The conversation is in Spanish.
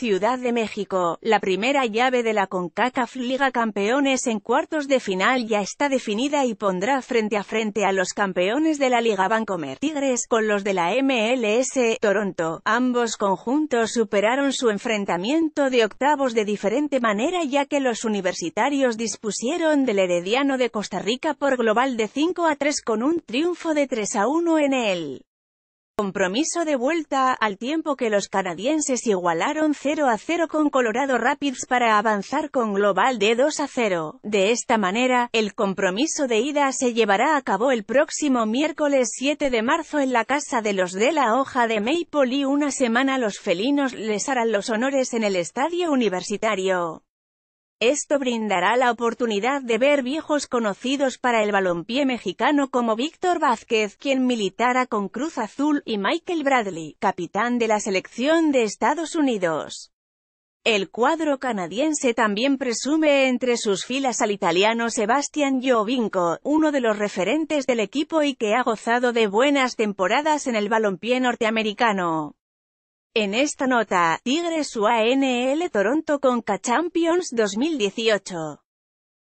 Ciudad de México, la primera llave de la CONCACAF Liga Campeones en cuartos de final ya está definida y pondrá frente a frente a los campeones de la Liga Bancomer Tigres con los de la MLS Toronto. Ambos conjuntos superaron su enfrentamiento de octavos de diferente manera ya que los universitarios dispusieron del Herediano de Costa Rica por global de 5 a 3 con un triunfo de 3 a 1 en el Compromiso de vuelta, al tiempo que los canadienses igualaron 0 a 0 con Colorado Rapids para avanzar con global de 2 a 0. De esta manera, el compromiso de ida se llevará a cabo el próximo miércoles 7 de marzo en la casa de los de la hoja de Maple y una semana los felinos les harán los honores en el estadio universitario. Esto brindará la oportunidad de ver viejos conocidos para el balompié mexicano como Víctor Vázquez, quien militara con Cruz Azul, y Michael Bradley, capitán de la selección de Estados Unidos. El cuadro canadiense también presume entre sus filas al italiano Sebastián Giovinco, uno de los referentes del equipo y que ha gozado de buenas temporadas en el balompié norteamericano. En esta nota, Tigres UANL Toronto Conca Champions 2018